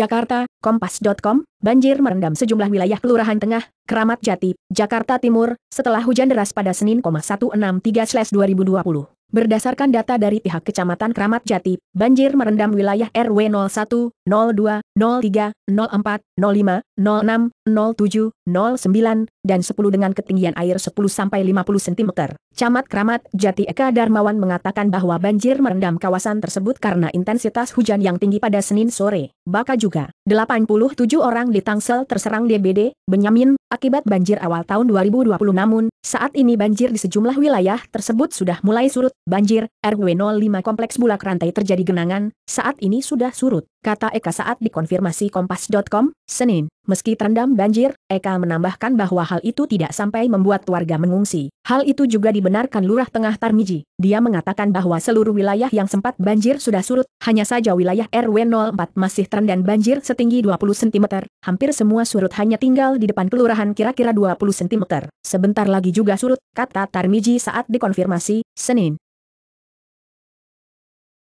Jakarta, Kompas.com, banjir merendam sejumlah wilayah Kelurahan Tengah, Keramat Jati, Jakarta Timur, setelah hujan deras pada Senin, 163/2020. Berdasarkan data dari pihak Kecamatan Kramat Jati, banjir merendam wilayah RW 01, 02, 03, 04, 05, 06, 07, 09, dan 10 dengan ketinggian air 10-50 sampai cm. Camat Kramat Jati Eka Darmawan mengatakan bahwa banjir merendam kawasan tersebut karena intensitas hujan yang tinggi pada Senin sore. Baka juga, 87 orang di Tangsel terserang DBD, Benyamin, akibat banjir awal tahun 2020 namun, saat ini banjir di sejumlah wilayah tersebut sudah mulai surut. Banjir, RW 05 Kompleks Bulak Rantai terjadi genangan, saat ini sudah surut, kata Eka saat dikonfirmasi Kompas.com, Senin. Meski terendam banjir, Eka menambahkan bahwa hal itu tidak sampai membuat warga mengungsi. Hal itu juga dibenarkan Lurah Tengah Tarmiji. Dia mengatakan bahwa seluruh wilayah yang sempat banjir sudah surut, hanya saja wilayah RW 04 masih terendam banjir setinggi 20 cm. Hampir semua surut hanya tinggal di depan kelurahan kira-kira 20 cm. Sebentar lagi juga surut, kata Tarmiji saat dikonfirmasi, Senin.